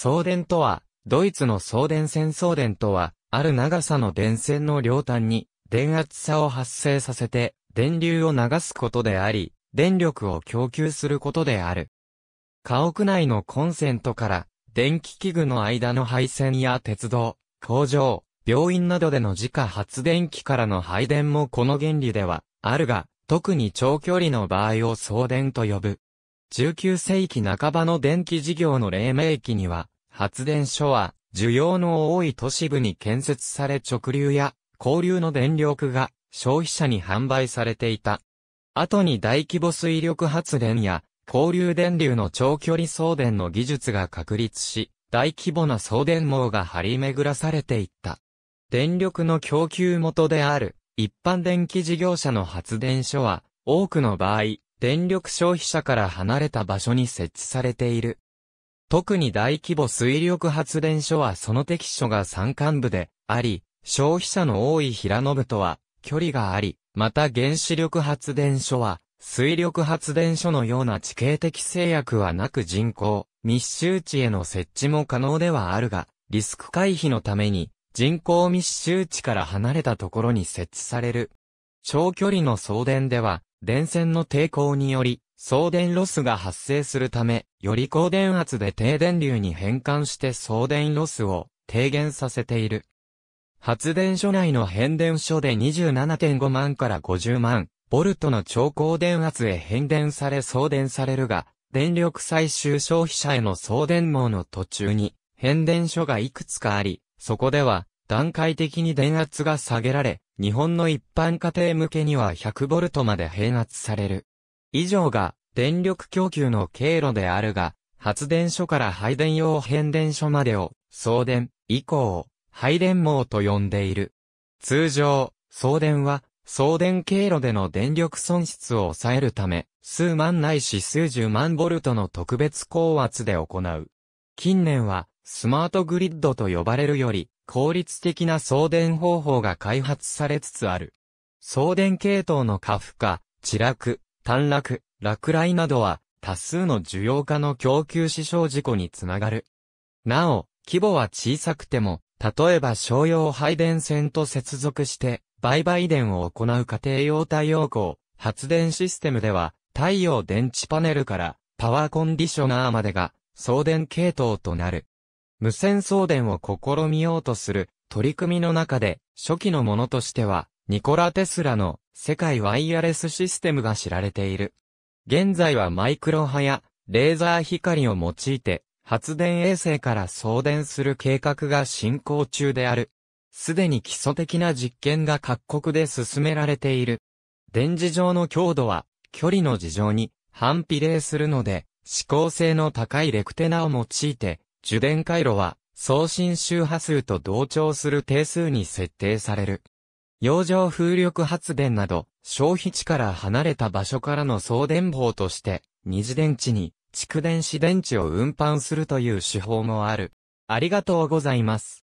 送電とは、ドイツの送電線送電とは、ある長さの電線の両端に、電圧差を発生させて、電流を流すことであり、電力を供給することである。家屋内のコンセントから、電気器具の間の配線や鉄道、工場、病院などでの自家発電機からの配電もこの原理では、あるが、特に長距離の場合を送電と呼ぶ。19世紀半ばの電気事業の黎明期には、発電所は、需要の多い都市部に建設され直流や、交流の電力が消費者に販売されていた。後に大規模水力発電や、交流電流の長距離送電の技術が確立し、大規模な送電網が張り巡らされていった。電力の供給元である、一般電気事業者の発電所は、多くの場合、電力消費者から離れた場所に設置されている。特に大規模水力発電所はその適所が山間部であり、消費者の多い平野部とは距離があり、また原子力発電所は水力発電所のような地形的制約はなく人口、密集地への設置も可能ではあるが、リスク回避のために人口密集地から離れたところに設置される。長距離の送電では、電線の抵抗により、送電ロスが発生するため、より高電圧で低電流に変換して送電ロスを低減させている。発電所内の変電所で27.5万から50万、ボルトの超高電圧へ変電され送電されるが、電力最終消費者への送電網の途中に変電所がいくつかあり、そこでは段階的に電圧が下げられ、日本の一般家庭向けには 100V まで変圧される。以上が電力供給の経路であるが、発電所から配電用変電所までを送電以降、配電網と呼んでいる。通常、送電は送電経路での電力損失を抑えるため、数万ないし数十万ボルトの特別高圧で行う。近年は、スマートグリッドと呼ばれるより、効率的な送電方法が開発されつつある。送電系統の過負荷、地落、短絡、落雷などは多数の需要化の供給支障事故につながる。なお、規模は小さくても、例えば商用配電線と接続して売買電を行う家庭用太陽光、発電システムでは太陽電池パネルからパワーコンディショナーまでが送電系統となる。無線送電を試みようとする取り組みの中で、初期のものとしては、ニコラ・テスラの世界ワイヤレスシステムが知られている。現在はマイクロ波やレーザー光を用いて発電衛星から送電する計画が進行中である。すでに基礎的な実験が各国で進められている。電磁上の強度は距離の事情に反比例するので、指向性の高いレクテナを用いて受電回路は、送信周波数と同調する定数に設定される。洋上風力発電など、消費地から離れた場所からの送電棒として、二次電池に、蓄電子電池を運搬するという手法もある。ありがとうございます。